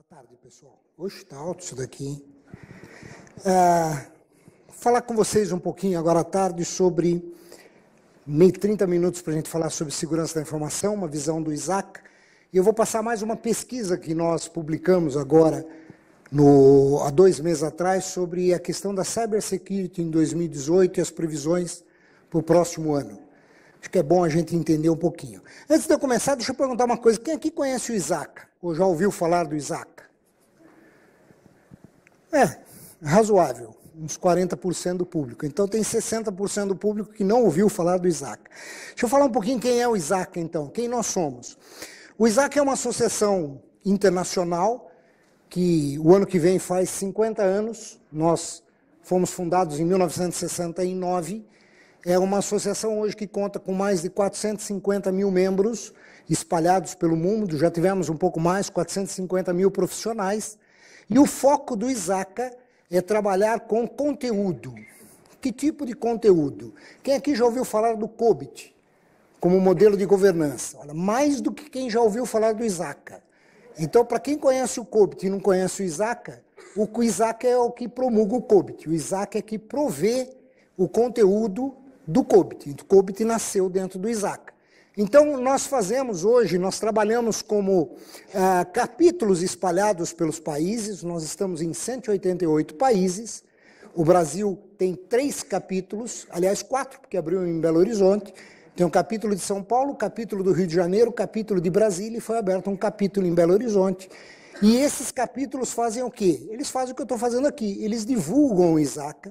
Boa tarde, pessoal. Hoje está alto isso daqui. Ah, falar com vocês um pouquinho agora à tarde sobre. meio 30 minutos para a gente falar sobre segurança da informação, uma visão do Isaac. E eu vou passar mais uma pesquisa que nós publicamos agora, no, há dois meses atrás, sobre a questão da cybersecurity em 2018 e as previsões para o próximo ano. Acho que é bom a gente entender um pouquinho. Antes de eu começar, deixa eu perguntar uma coisa. Quem aqui conhece o Isaac? ou já ouviu falar do Isaac? É, razoável, uns 40% do público. Então tem 60% do público que não ouviu falar do Isaac. Deixa eu falar um pouquinho quem é o Isaac, então, quem nós somos. O Isaac é uma associação internacional que o ano que vem faz 50 anos. Nós fomos fundados em 1969 é uma associação hoje que conta com mais de 450 mil membros espalhados pelo mundo, já tivemos um pouco mais, 450 mil profissionais. E o foco do ISACA é trabalhar com conteúdo. Que tipo de conteúdo? Quem aqui já ouviu falar do COBIT como modelo de governança? Olha, mais do que quem já ouviu falar do ISACA. Então, para quem conhece o COBIT e não conhece o ISACA, o ISACA é o que promulga o COBIT. O ISACA é que provê o conteúdo do COBIT. O COBIT nasceu dentro do Isaac. Então, nós fazemos hoje, nós trabalhamos como ah, capítulos espalhados pelos países, nós estamos em 188 países. O Brasil tem três capítulos, aliás, quatro, porque abriu em Belo Horizonte. Tem um capítulo de São Paulo, capítulo do Rio de Janeiro, capítulo de Brasília e foi aberto um capítulo em Belo Horizonte. E esses capítulos fazem o quê? Eles fazem o que eu estou fazendo aqui. Eles divulgam o ISACA,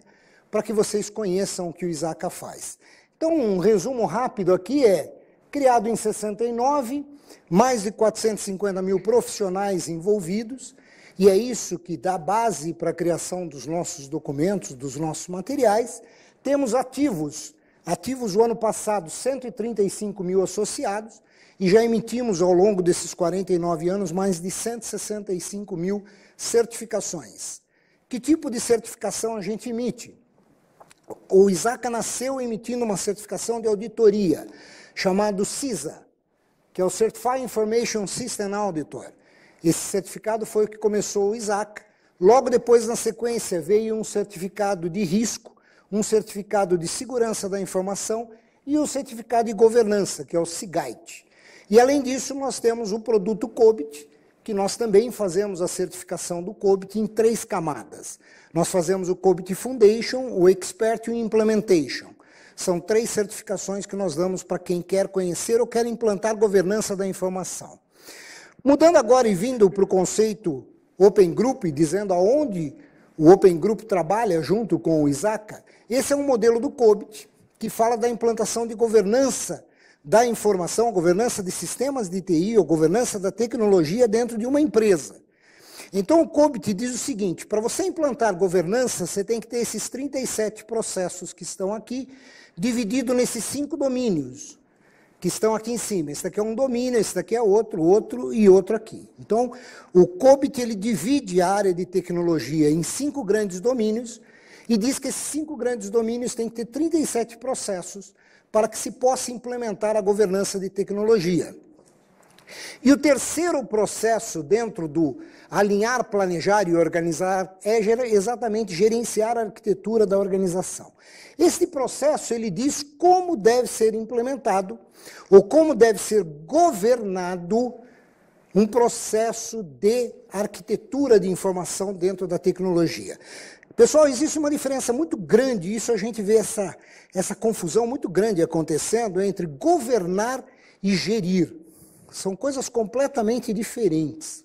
para que vocês conheçam o que o Isaca faz. Então, um resumo rápido aqui é: criado em 69, mais de 450 mil profissionais envolvidos, e é isso que dá base para a criação dos nossos documentos, dos nossos materiais. Temos ativos. Ativos, o ano passado, 135 mil associados, e já emitimos ao longo desses 49 anos mais de 165 mil certificações. Que tipo de certificação a gente emite? o ISACA nasceu emitindo uma certificação de auditoria, chamado CISA, que é o Certified Information System Auditor. Esse certificado foi o que começou o ISACA. Logo depois, na sequência, veio um certificado de risco, um certificado de segurança da informação e o um certificado de governança, que é o SIGITE. E além disso, nós temos o produto COBIT, que nós também fazemos a certificação do COBIT em três camadas. Nós fazemos o COBIT Foundation, o Expert e o Implementation. São três certificações que nós damos para quem quer conhecer ou quer implantar governança da informação. Mudando agora e vindo para o conceito Open Group, dizendo aonde o Open Group trabalha junto com o ISACA, esse é um modelo do COBIT que fala da implantação de governança da informação, governança de sistemas de TI ou governança da tecnologia dentro de uma empresa. Então o COBIT diz o seguinte, para você implantar governança, você tem que ter esses 37 processos que estão aqui, dividido nesses cinco domínios que estão aqui em cima. Esse daqui é um domínio, esse daqui é outro, outro e outro aqui. Então, o COBIT ele divide a área de tecnologia em cinco grandes domínios e diz que esses cinco grandes domínios têm que ter 37 processos para que se possa implementar a governança de tecnologia. E o terceiro processo dentro do alinhar, planejar e organizar é exatamente gerenciar a arquitetura da organização. Este processo ele diz como deve ser implementado ou como deve ser governado um processo de arquitetura de informação dentro da tecnologia. Pessoal, existe uma diferença muito grande, isso a gente vê essa, essa confusão muito grande acontecendo entre governar e gerir. São coisas completamente diferentes.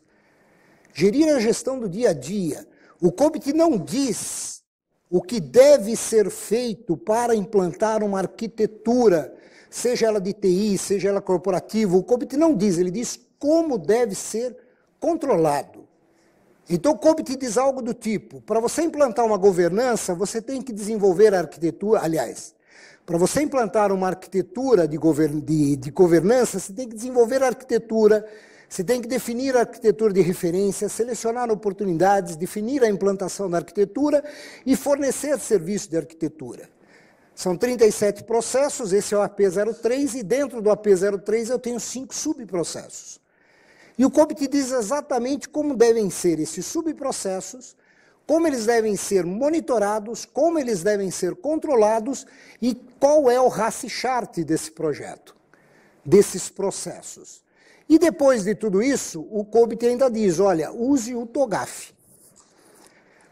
Gerir é a gestão do dia a dia. O COBIT não diz o que deve ser feito para implantar uma arquitetura, seja ela de TI, seja ela corporativa. O COBIT não diz, ele diz como deve ser controlado. Então, te diz algo do tipo: para você implantar uma governança, você tem que desenvolver a arquitetura. Aliás, para você implantar uma arquitetura de, govern, de, de governança, você tem que desenvolver a arquitetura, você tem que definir a arquitetura de referência, selecionar oportunidades, definir a implantação da arquitetura e fornecer serviço de arquitetura. São 37 processos, esse é o AP03, e dentro do AP03 eu tenho cinco subprocessos. E o COBIT diz exatamente como devem ser esses subprocessos, como eles devem ser monitorados, como eles devem ser controlados e qual é o RACI chart desse projeto, desses processos. E depois de tudo isso, o COBIT ainda diz, olha, use o TOGAF.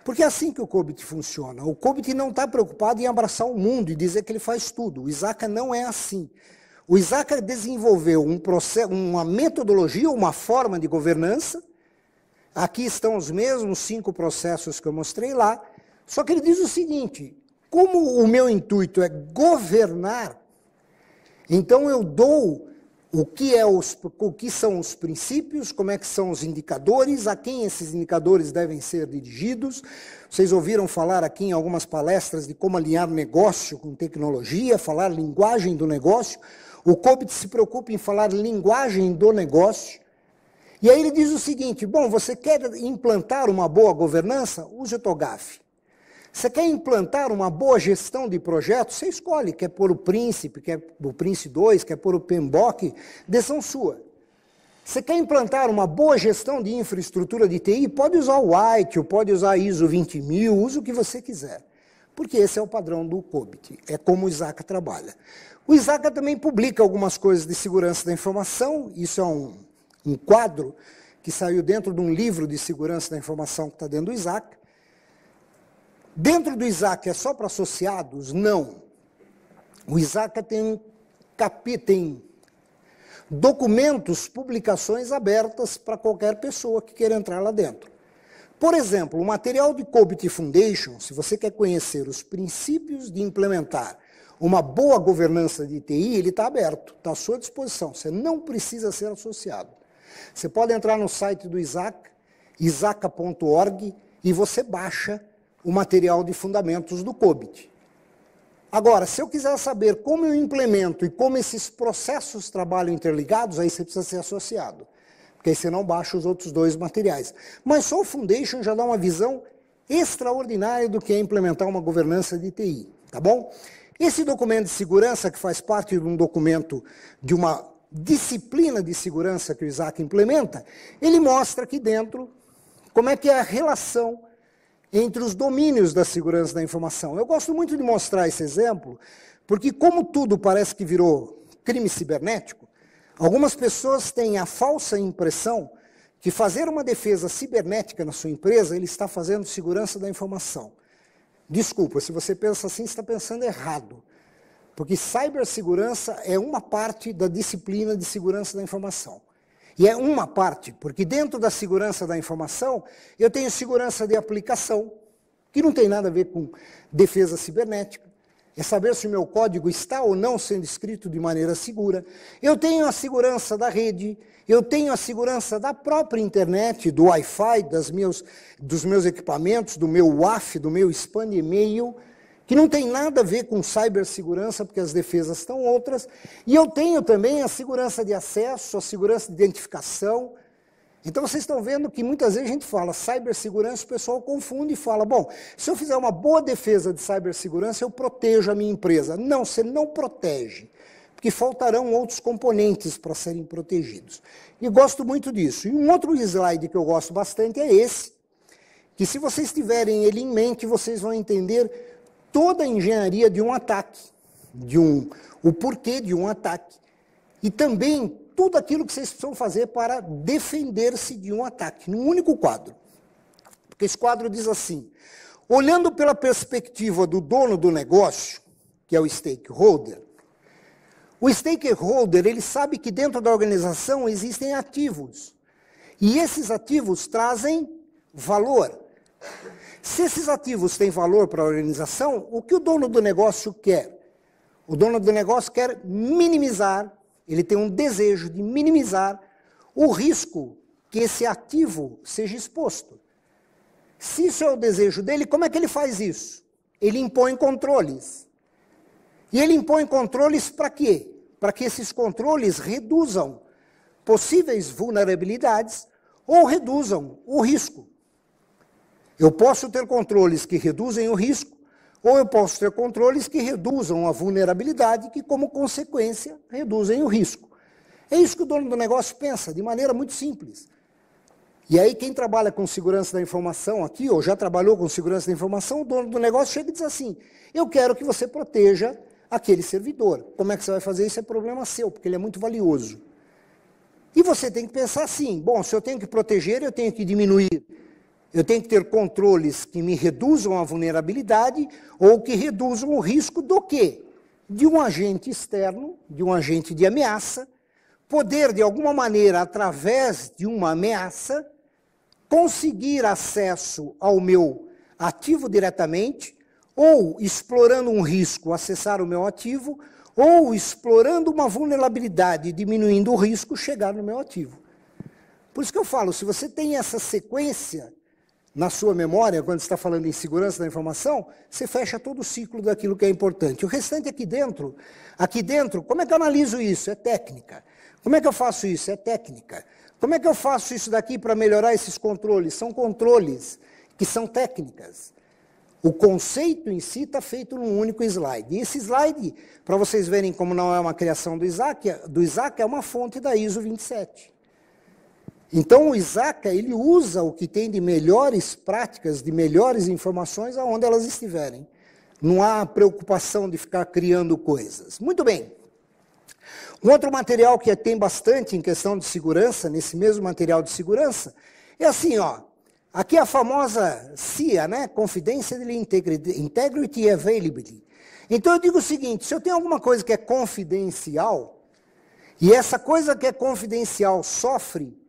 Porque é assim que o COBIT funciona. O COBIT não está preocupado em abraçar o mundo e dizer que ele faz tudo. O ISACA não é assim. O Isaac desenvolveu um processo, uma metodologia, uma forma de governança. Aqui estão os mesmos cinco processos que eu mostrei lá. Só que ele diz o seguinte: como o meu intuito é governar, então eu dou o que, é os, o que são os princípios, como é que são os indicadores, a quem esses indicadores devem ser dirigidos. Vocês ouviram falar aqui em algumas palestras de como alinhar negócio com tecnologia, falar linguagem do negócio. O COBIT se preocupa em falar linguagem do negócio. E aí ele diz o seguinte: bom, você quer implantar uma boa governança? Use o TOGAF. Você quer implantar uma boa gestão de projetos? Você escolhe, quer pôr o Príncipe, quer o Príncipe 2, quer pôr o PMBOK, decisão sua. Você quer implantar uma boa gestão de infraestrutura de TI? Pode usar o ITIL, pode usar ISO 20000, use o que você quiser. Porque esse é o padrão do COBIT, é como o ISACA trabalha. O ISACA também publica algumas coisas de segurança da informação, isso é um, um quadro que saiu dentro de um livro de segurança da informação que está dentro do ISACA. Dentro do Isaac é só para associados? Não. O Isaac tem, capi, tem documentos, publicações abertas para qualquer pessoa que queira entrar lá dentro. Por exemplo, o material de Cobit Foundation, se você quer conhecer os princípios de implementar uma boa governança de TI, ele está aberto, está à sua disposição. Você não precisa ser associado. Você pode entrar no site do Isaac, isaca.org, e você baixa o material de fundamentos do COBIT. Agora, se eu quiser saber como eu implemento e como esses processos trabalham interligados, aí você precisa ser associado, porque aí você não baixa os outros dois materiais. Mas só o Foundation já dá uma visão extraordinária do que é implementar uma governança de TI, tá bom? Esse documento de segurança, que faz parte de um documento de uma disciplina de segurança que o Isaac implementa, ele mostra aqui dentro como é que é a relação entre os domínios da segurança da informação. Eu gosto muito de mostrar esse exemplo, porque como tudo parece que virou crime cibernético, algumas pessoas têm a falsa impressão que fazer uma defesa cibernética na sua empresa, ele está fazendo segurança da informação. Desculpa, se você pensa assim, está pensando errado. Porque cibersegurança é uma parte da disciplina de segurança da informação. E é uma parte, porque dentro da segurança da informação, eu tenho segurança de aplicação, que não tem nada a ver com defesa cibernética. É saber se o meu código está ou não sendo escrito de maneira segura. Eu tenho a segurança da rede, eu tenho a segurança da própria internet, do Wi-Fi, das meus, dos meus equipamentos, do meu WAF, do meu spam e-mail que não tem nada a ver com cibersegurança, porque as defesas estão outras. E eu tenho também a segurança de acesso, a segurança de identificação. Então vocês estão vendo que muitas vezes a gente fala cibersegurança, o pessoal confunde e fala: bom, se eu fizer uma boa defesa de cibersegurança, eu protejo a minha empresa. Não, você não protege, porque faltarão outros componentes para serem protegidos. E gosto muito disso. E um outro slide que eu gosto bastante é esse, que se vocês tiverem ele em mente, vocês vão entender toda a engenharia de um ataque, de um, o porquê de um ataque. E também tudo aquilo que vocês precisam fazer para defender-se de um ataque, num único quadro. Porque esse quadro diz assim: olhando pela perspectiva do dono do negócio, que é o stakeholder, o stakeholder ele sabe que dentro da organização existem ativos. E esses ativos trazem valor. Se esses ativos têm valor para a organização, o que o dono do negócio quer? O dono do negócio quer minimizar, ele tem um desejo de minimizar o risco que esse ativo seja exposto. Se isso é o desejo dele, como é que ele faz isso? Ele impõe controles. E ele impõe controles para quê? Para que esses controles reduzam possíveis vulnerabilidades ou reduzam o risco. Eu posso ter controles que reduzem o risco, ou eu posso ter controles que reduzam a vulnerabilidade, que, como consequência, reduzem o risco. É isso que o dono do negócio pensa, de maneira muito simples. E aí, quem trabalha com segurança da informação aqui, ou já trabalhou com segurança da informação, o dono do negócio chega e diz assim: Eu quero que você proteja aquele servidor. Como é que você vai fazer isso? É problema seu, porque ele é muito valioso. E você tem que pensar assim: bom, se eu tenho que proteger, eu tenho que diminuir eu tenho que ter controles que me reduzam a vulnerabilidade ou que reduzam o risco do quê? De um agente externo, de um agente de ameaça, poder, de alguma maneira, através de uma ameaça, conseguir acesso ao meu ativo diretamente, ou explorando um risco, acessar o meu ativo, ou explorando uma vulnerabilidade, diminuindo o risco, chegar no meu ativo. Por isso que eu falo, se você tem essa sequência na sua memória, quando está falando em segurança da informação, você fecha todo o ciclo daquilo que é importante. O restante aqui dentro, aqui dentro, como é que eu analiso isso? É técnica. Como é que eu faço isso? É técnica. Como é que eu faço isso daqui para melhorar esses controles? São controles que são técnicas. O conceito em si está feito num único slide. E esse slide, para vocês verem como não é uma criação do Isaac, é- do Isaac é uma fonte da ISO 27. Então, o Isaac, ele usa o que tem de melhores práticas, de melhores informações, aonde elas estiverem. Não há preocupação de ficar criando coisas. Muito bem. Um outro material que é, tem bastante em questão de segurança, nesse mesmo material de segurança, é assim, ó. Aqui é a famosa CIA, né? Confidential Integrity Availability. Então eu digo o seguinte, se eu tenho alguma coisa que é confidencial, e essa coisa que é confidencial sofre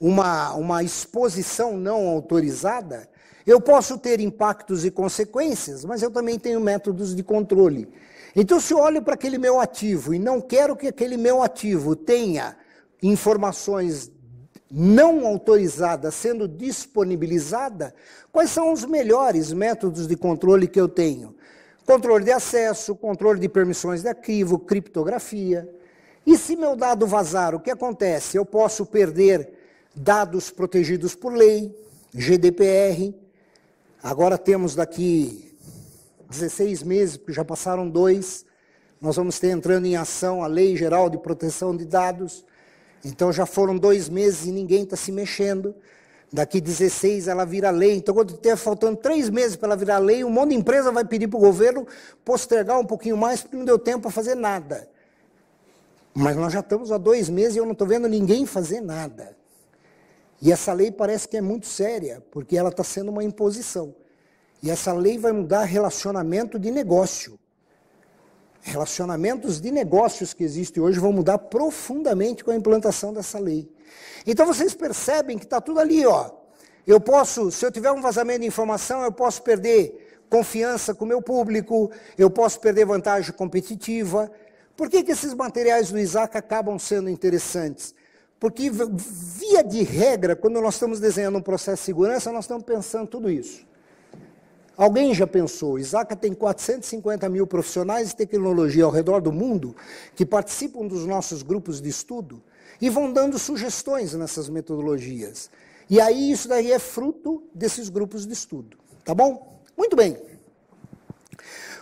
uma, uma exposição não autorizada, eu posso ter impactos e consequências, mas eu também tenho métodos de controle. Então, se eu olho para aquele meu ativo e não quero que aquele meu ativo tenha informações não autorizadas sendo disponibilizada, quais são os melhores métodos de controle que eu tenho? Controle de acesso, controle de permissões de arquivo, criptografia. E se meu dado vazar, o que acontece? Eu posso perder dados protegidos por lei, GDPR. Agora temos daqui 16 meses, porque já passaram dois, nós vamos ter entrando em ação a Lei Geral de Proteção de Dados. Então já foram dois meses e ninguém está se mexendo. Daqui 16 ela vira lei. Então, quando tiver faltando três meses para ela virar lei, um monte de empresa vai pedir para o governo postergar um pouquinho mais, porque não deu tempo para fazer nada. Mas nós já estamos há dois meses e eu não estou vendo ninguém fazer nada. E essa lei parece que é muito séria, porque ela está sendo uma imposição. E essa lei vai mudar relacionamento de negócio. Relacionamentos de negócios que existem hoje vão mudar profundamente com a implantação dessa lei. Então vocês percebem que está tudo ali, ó. Eu posso, se eu tiver um vazamento de informação, eu posso perder confiança com o meu público, eu posso perder vantagem competitiva. Por que, que esses materiais do Isaac acabam sendo interessantes? Porque, via de regra, quando nós estamos desenhando um processo de segurança, nós estamos pensando tudo isso. Alguém já pensou, Isaca tem 450 mil profissionais de tecnologia ao redor do mundo que participam dos nossos grupos de estudo e vão dando sugestões nessas metodologias. E aí isso daí é fruto desses grupos de estudo, tá bom? Muito bem.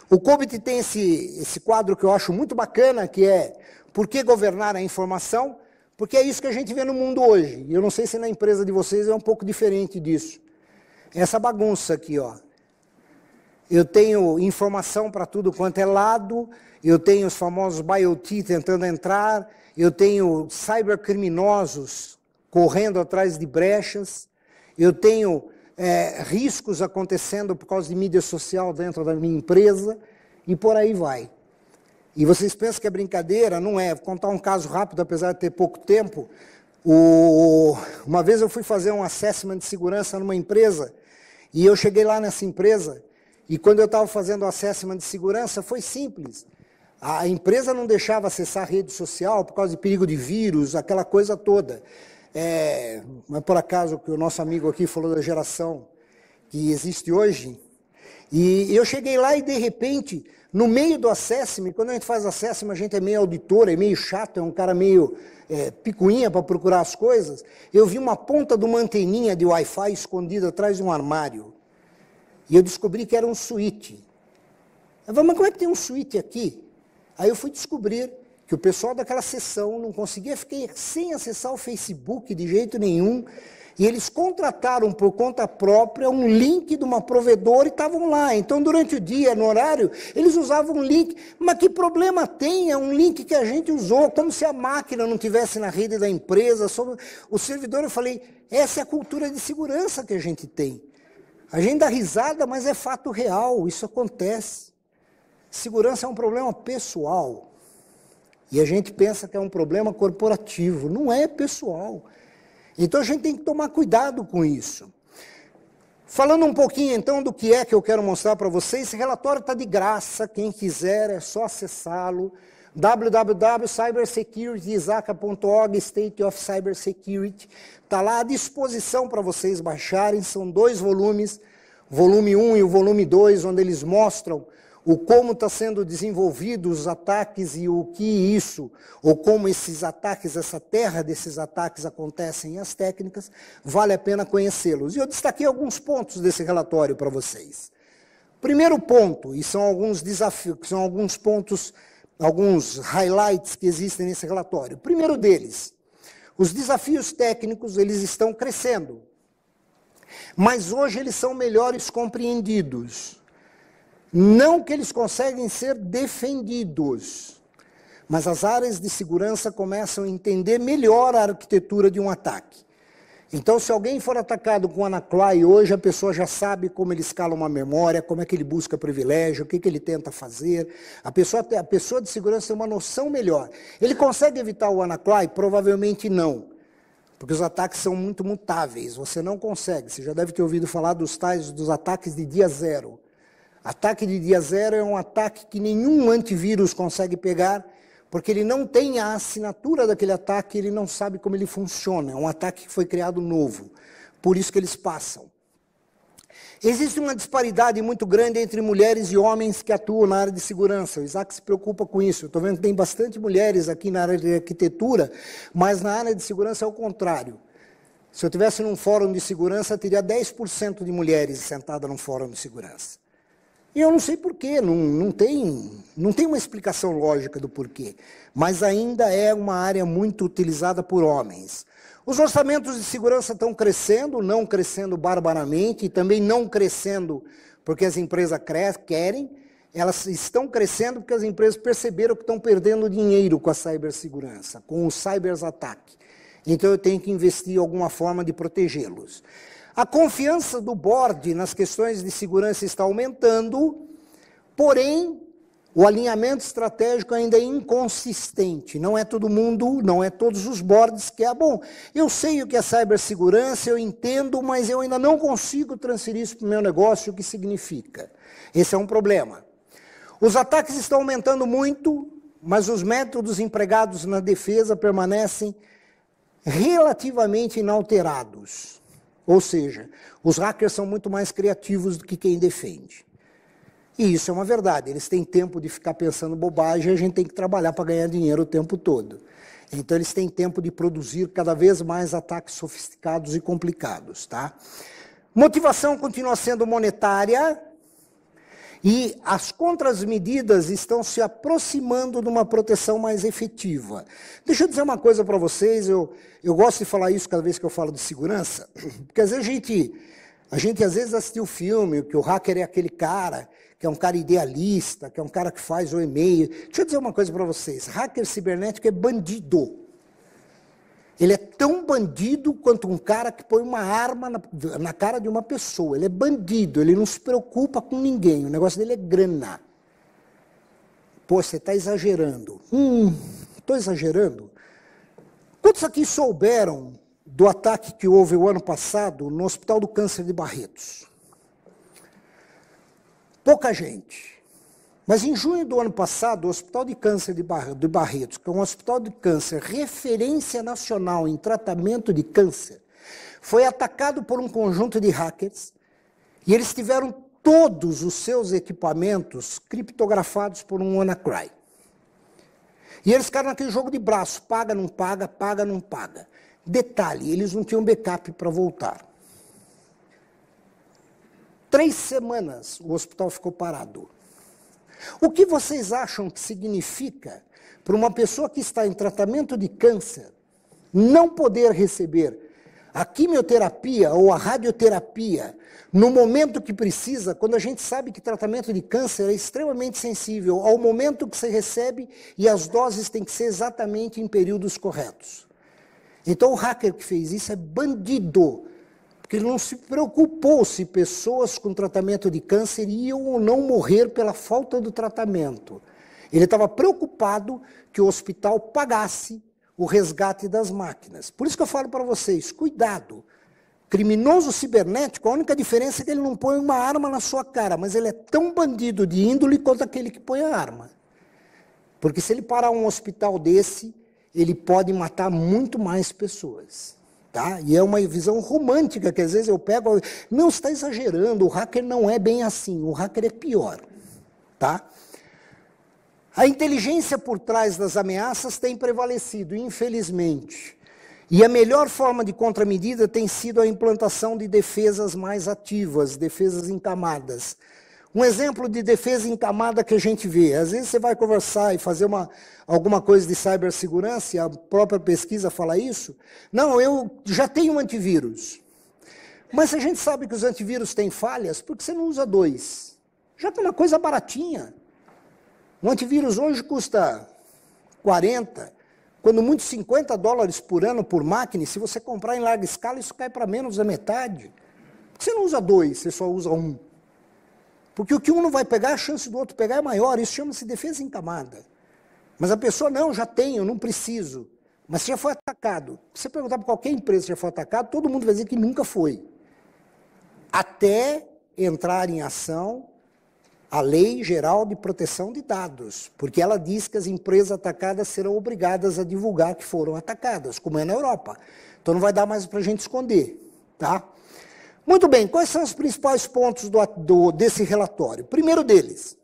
O COVID tem esse, esse quadro que eu acho muito bacana, que é Por que governar a informação? Porque é isso que a gente vê no mundo hoje. E eu não sei se na empresa de vocês é um pouco diferente disso. É essa bagunça aqui, ó. Eu tenho informação para tudo quanto é lado, eu tenho os famosos BIOT tentando entrar, eu tenho cybercriminosos correndo atrás de brechas, eu tenho é, riscos acontecendo por causa de mídia social dentro da minha empresa e por aí vai. E vocês pensam que é brincadeira? Não é. Vou contar um caso rápido, apesar de ter pouco tempo. O... Uma vez eu fui fazer um assessment de segurança numa empresa, e eu cheguei lá nessa empresa, e quando eu estava fazendo o assessment de segurança, foi simples. A empresa não deixava acessar a rede social por causa de perigo de vírus, aquela coisa toda. É... Mas por acaso que o nosso amigo aqui falou da geração que existe hoje, e eu cheguei lá e, de repente, no meio do assessment, quando a gente faz assessment, a gente é meio auditor, é meio chato, é um cara meio é, picuinha para procurar as coisas. Eu vi uma ponta de uma anteninha de Wi-Fi escondida atrás de um armário. E eu descobri que era um suíte. Eu falei, mas como é que tem um suíte aqui? Aí eu fui descobrir que o pessoal daquela sessão não conseguia, fiquei sem acessar o Facebook de jeito nenhum. E eles contrataram por conta própria um link de uma provedora e estavam lá. Então, durante o dia, no horário, eles usavam um link. Mas que problema tem? É um link que a gente usou, como se a máquina não tivesse na rede da empresa. Sobre o servidor, eu falei, essa é a cultura de segurança que a gente tem. A gente dá risada, mas é fato real, isso acontece. Segurança é um problema pessoal. E a gente pensa que é um problema corporativo. Não é pessoal. Então a gente tem que tomar cuidado com isso. Falando um pouquinho então do que é que eu quero mostrar para vocês, esse relatório está de graça, quem quiser é só acessá-lo www.cybersecurityisaca.org, State of Cybersecurity. Está lá à disposição para vocês baixarem. São dois volumes, volume 1 e o volume 2, onde eles mostram o como está sendo desenvolvidos os ataques e o que isso, ou como esses ataques, essa terra desses ataques acontecem e as técnicas, vale a pena conhecê-los. E eu destaquei alguns pontos desse relatório para vocês. Primeiro ponto, e são alguns desafios, são alguns pontos, alguns highlights que existem nesse relatório. Primeiro deles, os desafios técnicos, eles estão crescendo. Mas hoje eles são melhores compreendidos. Não que eles conseguem ser defendidos, mas as áreas de segurança começam a entender melhor a arquitetura de um ataque. Então, se alguém for atacado com Anacly hoje, a pessoa já sabe como ele escala uma memória, como é que ele busca privilégio, o que, que ele tenta fazer. A pessoa, a pessoa de segurança tem uma noção melhor. Ele consegue evitar o Anacly? Provavelmente não. Porque os ataques são muito mutáveis, você não consegue. Você já deve ter ouvido falar dos tais dos ataques de dia zero. Ataque de dia zero é um ataque que nenhum antivírus consegue pegar, porque ele não tem a assinatura daquele ataque, ele não sabe como ele funciona. É um ataque que foi criado novo. Por isso que eles passam. Existe uma disparidade muito grande entre mulheres e homens que atuam na área de segurança. O Isaac se preocupa com isso. Estou vendo que tem bastante mulheres aqui na área de arquitetura, mas na área de segurança é o contrário. Se eu tivesse num fórum de segurança, teria 10% de mulheres sentadas num fórum de segurança. E eu não sei porquê, não, não, tem, não tem uma explicação lógica do porquê, mas ainda é uma área muito utilizada por homens. Os orçamentos de segurança estão crescendo, não crescendo barbaramente, e também não crescendo porque as empresas querem, elas estão crescendo porque as empresas perceberam que estão perdendo dinheiro com a cibersegurança, com o cyberataque. Então eu tenho que investir em alguma forma de protegê-los. A confiança do board nas questões de segurança está aumentando, porém, o alinhamento estratégico ainda é inconsistente. Não é todo mundo, não é todos os boards que é bom. Eu sei o que é cibersegurança, eu entendo, mas eu ainda não consigo transferir isso para o meu negócio, o que significa. Esse é um problema. Os ataques estão aumentando muito, mas os métodos empregados na defesa permanecem relativamente inalterados. Ou seja, os hackers são muito mais criativos do que quem defende. E isso é uma verdade. Eles têm tempo de ficar pensando bobagem e a gente tem que trabalhar para ganhar dinheiro o tempo todo. Então eles têm tempo de produzir cada vez mais ataques sofisticados e complicados, tá? Motivação continua sendo monetária, e as contramedidas estão se aproximando de uma proteção mais efetiva. Deixa eu dizer uma coisa para vocês, eu, eu gosto de falar isso cada vez que eu falo de segurança, porque às vezes a gente, a gente às vezes assistiu o filme, que o hacker é aquele cara, que é um cara idealista, que é um cara que faz o e-mail. Deixa eu dizer uma coisa para vocês, hacker cibernético é bandido. Ele é tão bandido quanto um cara que põe uma arma na, na, cara de uma pessoa. Ele é bandido, ele não se preocupa com ninguém. O negócio dele é grana. Pô, você está exagerando. Hum, estou exagerando? Quantos aqui souberam do ataque que houve o ano passado no Hospital do Câncer de Barretos? Pouca gente. Mas em junho do ano passado, o Hospital de Câncer de, Bar de Barretos, que é um hospital de câncer referência nacional em tratamento de câncer, foi atacado por um conjunto de hackers e eles tiveram todos os seus equipamentos criptografados por um WannaCry. E eles ficaram naquele jogo de braço, paga, não paga, paga, não paga. Detalhe, eles não tinham backup para voltar. Três semanas o hospital ficou parado. O que vocês acham que significa para uma pessoa que está em tratamento de câncer não poder receber a quimioterapia ou a radioterapia no momento que precisa, quando a gente sabe que tratamento de câncer é extremamente sensível ao momento que se recebe e as doses têm que ser exatamente em períodos corretos. Então o hacker que fez isso é bandido porque ele não se preocupou se pessoas com tratamento de câncer iam ou não morrer pela falta do tratamento. Ele estava preocupado que o hospital pagasse o resgate das máquinas. Por isso que eu falo para vocês, cuidado. Criminoso cibernético, a única diferença é que ele não põe uma arma na sua cara, mas ele é tão bandido de índole quanto aquele que põe a arma. Porque se ele parar um hospital desse, ele pode matar muito mais pessoas. Tá? E é uma visão romântica que às vezes eu pego. Não, está exagerando, o hacker não é bem assim, o hacker é pior. Tá? A inteligência por trás das ameaças tem prevalecido, infelizmente. E a melhor forma de contramedida tem sido a implantação de defesas mais ativas, defesas em camadas. Um exemplo de defesa em camada que a gente vê. Às vezes você vai conversar e fazer uma, alguma coisa de cibersegurança, e a própria pesquisa fala isso. Não, eu já tenho um antivírus. Mas a gente sabe que os antivírus têm falhas, porque você não usa dois. Já que é uma coisa baratinha. Um antivírus hoje custa 40, quando muito 50 dólares por ano por máquina, e se você comprar em larga escala, isso cai para menos da metade. Por que você não usa dois, você só usa um? Porque o que um não vai pegar, a chance do outro pegar é maior. Isso chama-se defesa em camada. Mas a pessoa, não, já tenho, não preciso. Mas você já foi atacado. Se você perguntar para qualquer empresa se já foi atacado, todo mundo vai dizer que nunca foi. Até entrar em ação a Lei Geral de Proteção de Dados, porque ela diz que as empresas atacadas serão obrigadas a divulgar que foram atacadas, como é na Europa. Então não vai dar mais para a gente esconder, tá? Muito bem, quais são os principais pontos do, do, desse relatório? Primeiro deles,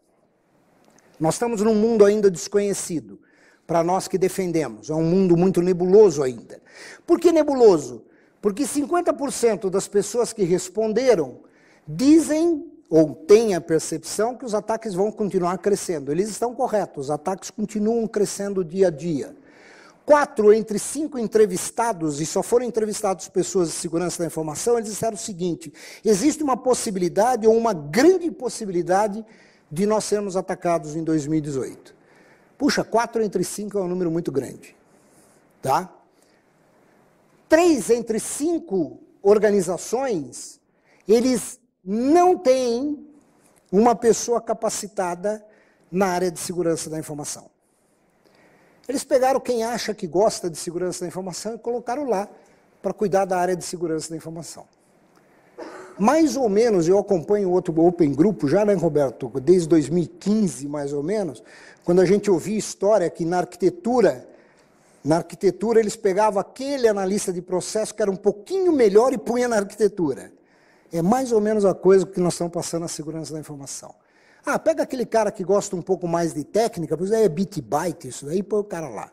nós estamos num mundo ainda desconhecido, para nós que defendemos, é um mundo muito nebuloso ainda. Por que nebuloso? Porque 50% das pessoas que responderam dizem ou têm a percepção que os ataques vão continuar crescendo. Eles estão corretos, os ataques continuam crescendo dia a dia quatro entre cinco entrevistados, e só foram entrevistados pessoas de segurança da informação, eles disseram o seguinte: existe uma possibilidade, ou uma grande possibilidade, de nós sermos atacados em 2018. Puxa, quatro entre cinco é um número muito grande. Tá? Três entre cinco organizações, eles não têm uma pessoa capacitada na área de segurança da informação. Eles pegaram quem acha que gosta de segurança da informação e colocaram lá para cuidar da área de segurança da informação. Mais ou menos, eu acompanho outro Open Grupo já, né, Roberto? Desde 2015, mais ou menos, quando a gente ouvia história que na arquitetura, na arquitetura eles pegavam aquele analista de processo que era um pouquinho melhor e punha na arquitetura. É mais ou menos a coisa que nós estamos passando na segurança da informação. Ah, pega aquele cara que gosta um pouco mais de técnica, pois é bit byte isso daí, põe o cara lá.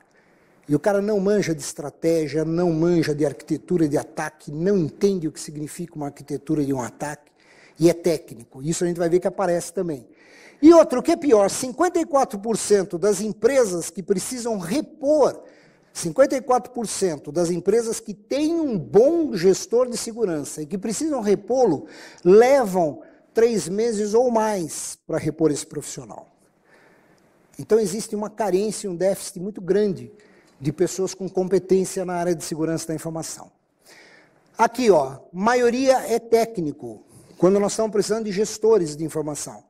E o cara não manja de estratégia, não manja de arquitetura de ataque, não entende o que significa uma arquitetura de um ataque, e é técnico. Isso a gente vai ver que aparece também. E outro, o que é pior, 54% das empresas que precisam repor 54% das empresas que têm um bom gestor de segurança e que precisam repô-lo levam três meses ou mais para repor esse profissional. Então existe uma carência, um déficit muito grande de pessoas com competência na área de segurança da informação. Aqui, ó, maioria é técnico, quando nós estamos precisando de gestores de informação.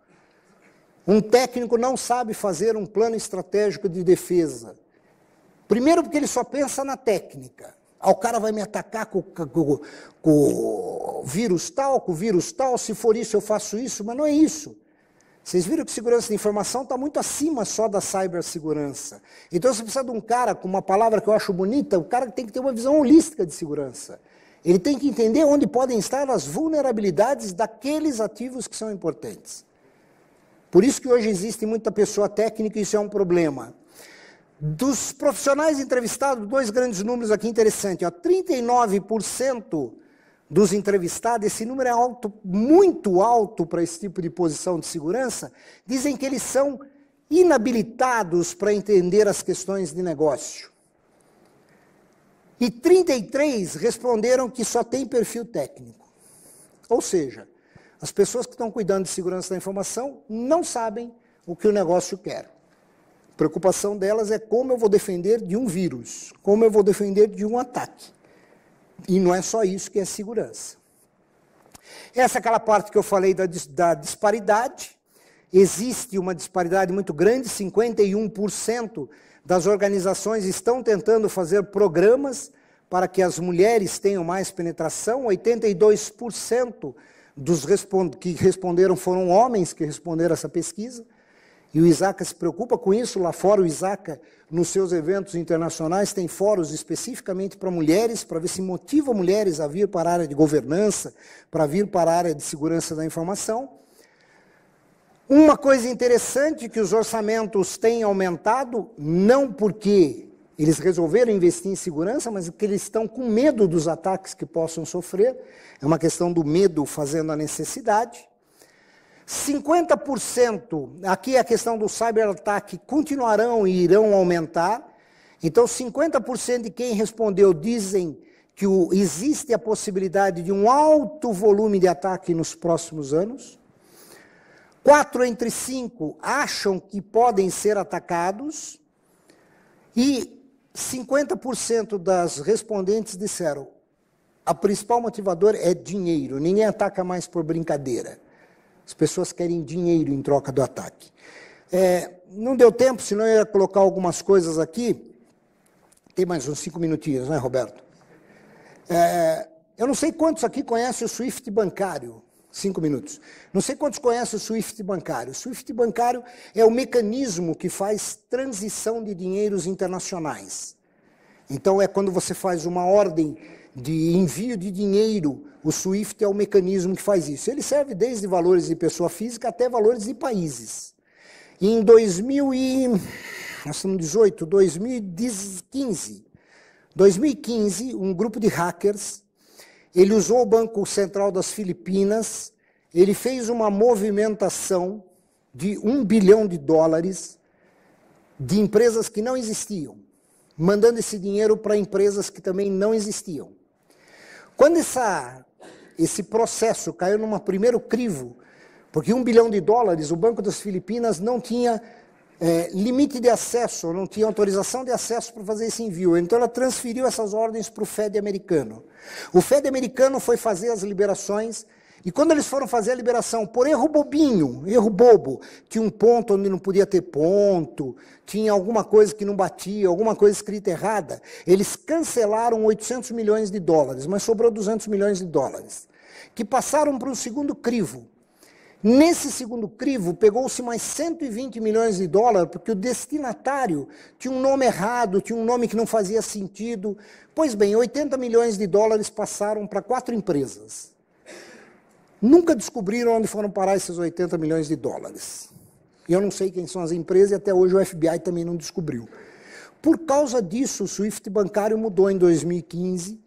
Um técnico não sabe fazer um plano estratégico de defesa. Primeiro, porque ele só pensa na técnica o cara vai me atacar com, com, com vírus tal, com vírus tal, se for isso eu faço isso, mas não é isso. Vocês viram que segurança de informação está muito acima só da cibersegurança. Então você precisa de um cara com uma palavra que eu acho bonita, o cara tem que ter uma visão holística de segurança. Ele tem que entender onde podem estar as vulnerabilidades daqueles ativos que são importantes. Por isso que hoje existe muita pessoa técnica e isso é um problema. Dos profissionais entrevistados, dois grandes números aqui interessantes. 39% dos entrevistados, esse número é alto, muito alto para esse tipo de posição de segurança, dizem que eles são inabilitados para entender as questões de negócio. E 33 responderam que só tem perfil técnico. Ou seja, as pessoas que estão cuidando de segurança da informação não sabem o que o negócio quer preocupação delas é como eu vou defender de um vírus, como eu vou defender de um ataque. E não é só isso que é segurança. Essa é aquela parte que eu falei da, da disparidade. Existe uma disparidade muito grande, 51% das organizações estão tentando fazer programas para que as mulheres tenham mais penetração, 82% dos respond que responderam foram homens que responderam essa pesquisa. E o Isaac se preocupa com isso lá fora. O Isaac, nos seus eventos internacionais, tem fóruns especificamente para mulheres, para ver se motiva mulheres a vir para a área de governança, para vir para a área de segurança da informação. Uma coisa interessante que os orçamentos têm aumentado, não porque eles resolveram investir em segurança, mas porque eles estão com medo dos ataques que possam sofrer. É uma questão do medo fazendo a necessidade. 50%, aqui é a questão do cyberataque continuarão e irão aumentar. Então, 50% de quem respondeu dizem que o, existe a possibilidade de um alto volume de ataque nos próximos anos. Quatro entre cinco acham que podem ser atacados. E 50% das respondentes disseram: a principal motivador é dinheiro, ninguém ataca mais por brincadeira. As pessoas querem dinheiro em troca do ataque. É, não deu tempo, senão eu ia colocar algumas coisas aqui. Tem mais uns cinco minutinhos, né, Roberto? É, eu não sei quantos aqui conhecem o Swift bancário. Cinco minutos. Não sei quantos conhecem o Swift bancário. O Swift bancário é o mecanismo que faz transição de dinheiros internacionais. Então, é quando você faz uma ordem de envio de dinheiro. O SWIFT é o mecanismo que faz isso. Ele serve desde valores de pessoa física até valores de países. E em 2018, 2015, 2015, um grupo de hackers, ele usou o Banco Central das Filipinas, ele fez uma movimentação de um bilhão de dólares de empresas que não existiam, mandando esse dinheiro para empresas que também não existiam. Quando essa, esse processo caiu num primeiro crivo, porque um bilhão de dólares, o Banco das Filipinas não tinha é, limite de acesso, não tinha autorização de acesso para fazer esse envio. Então ela transferiu essas ordens para o Fed americano. O Fed americano foi fazer as liberações e quando eles foram fazer a liberação, por erro bobinho, erro bobo, tinha um ponto onde não podia ter ponto, tinha alguma coisa que não batia, alguma coisa escrita errada, eles cancelaram 800 milhões de dólares, mas sobrou 200 milhões de dólares, que passaram para um segundo crivo. Nesse segundo crivo, pegou-se mais 120 milhões de dólares, porque o destinatário tinha um nome errado, tinha um nome que não fazia sentido. Pois bem, 80 milhões de dólares passaram para quatro empresas. Nunca descobriram onde foram parar esses 80 milhões de dólares. E eu não sei quem são as empresas e até hoje o FBI também não descobriu. Por causa disso, o SWIFT bancário mudou em 2015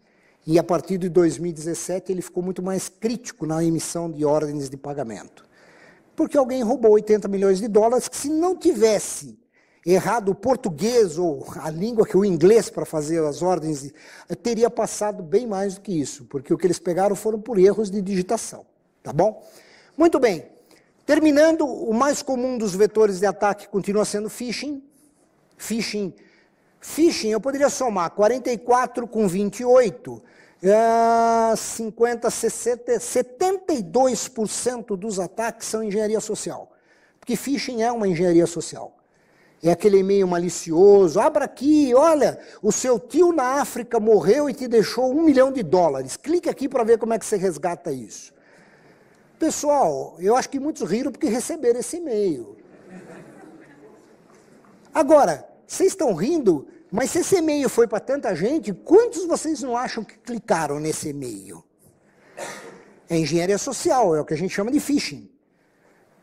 e a partir de 2017 ele ficou muito mais crítico na emissão de ordens de pagamento. Porque alguém roubou 80 milhões de dólares que se não tivesse errado o português ou a língua que o inglês para fazer as ordens, eh, teria passado bem mais do que isso, porque o que eles pegaram foram por erros de digitação. Tá bom? Muito bem. Terminando, o mais comum dos vetores de ataque continua sendo phishing. Phishing. Phishing, eu poderia somar 44 com 28, uh, 50, 60, 72% dos ataques são engenharia social. Porque phishing é uma engenharia social. É aquele e-mail malicioso, abra aqui, olha, o seu tio na África morreu e te deixou um milhão de dólares. Clique aqui para ver como é que você resgata isso. Pessoal, eu acho que muitos riram porque receberam esse e-mail. Agora, vocês estão rindo, mas se esse e-mail foi para tanta gente, quantos vocês não acham que clicaram nesse e-mail? É engenharia social, é o que a gente chama de phishing.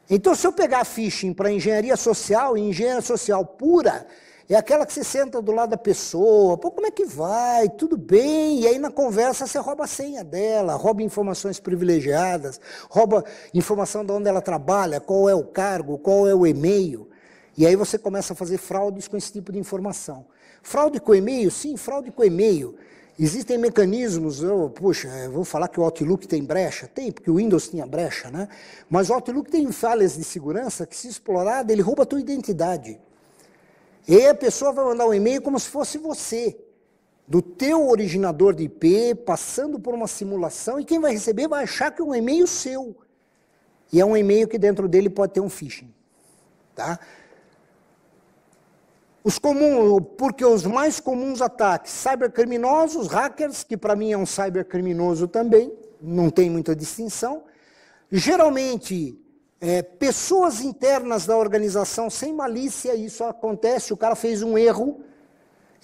Então, se eu pegar phishing para engenharia social e engenharia social pura, é aquela que você senta do lado da pessoa, pô, como é que vai? Tudo bem? E aí na conversa você rouba a senha dela, rouba informações privilegiadas, rouba informação de onde ela trabalha, qual é o cargo, qual é o e-mail. E aí você começa a fazer fraudes com esse tipo de informação. Fraude com e-mail? Sim, fraude com e-mail. Existem mecanismos, eu, puxa, eu vou falar que o Outlook tem brecha? Tem, porque o Windows tinha brecha, né? Mas o Outlook tem falhas de segurança que, se explorada, ele rouba a tua identidade. E aí a pessoa vai mandar um e-mail como se fosse você, do teu originador de IP, passando por uma simulação, e quem vai receber vai achar que é um e-mail seu. E é um e-mail que dentro dele pode ter um phishing. Tá? Os comuns, porque os mais comuns ataques, cybercriminosos, hackers, que para mim é um cybercriminoso também, não tem muita distinção, geralmente é, pessoas internas da organização sem malícia, isso acontece, o cara fez um erro,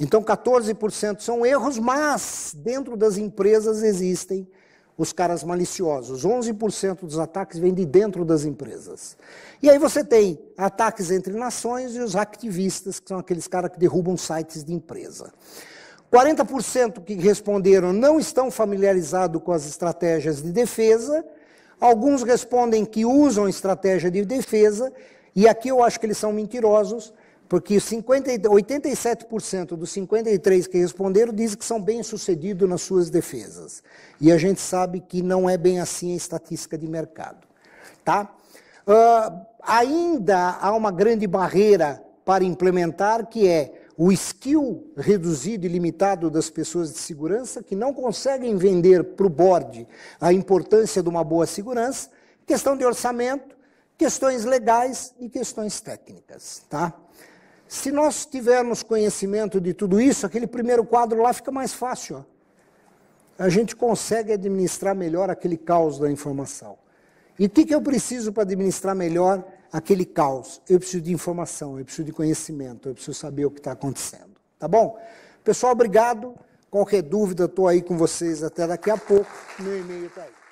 então 14% são erros, mas dentro das empresas existem os caras maliciosos. 11% dos ataques vêm de dentro das empresas. E aí você tem ataques entre nações e os ativistas que são aqueles caras que derrubam sites de empresa. 40% que responderam não estão familiarizados com as estratégias de defesa Alguns respondem que usam estratégia de defesa, e aqui eu acho que eles são mentirosos, porque 50, 87% dos 53 que responderam dizem que são bem-sucedidos nas suas defesas. E a gente sabe que não é bem assim a estatística de mercado. Tá? Uh, ainda há uma grande barreira para implementar, que é o skill reduzido e limitado das pessoas de segurança que não conseguem vender para o board a importância de uma boa segurança, questão de orçamento, questões legais e questões técnicas, tá? Se nós tivermos conhecimento de tudo isso, aquele primeiro quadro lá fica mais fácil. Ó. A gente consegue administrar melhor aquele caos da informação. E o que, que eu preciso para administrar melhor aquele caos. Eu preciso de informação, eu preciso de conhecimento, eu preciso saber o que está acontecendo. Tá bom? Pessoal, obrigado. Qualquer dúvida, estou aí com vocês até daqui a pouco. Meu e-mail está aí.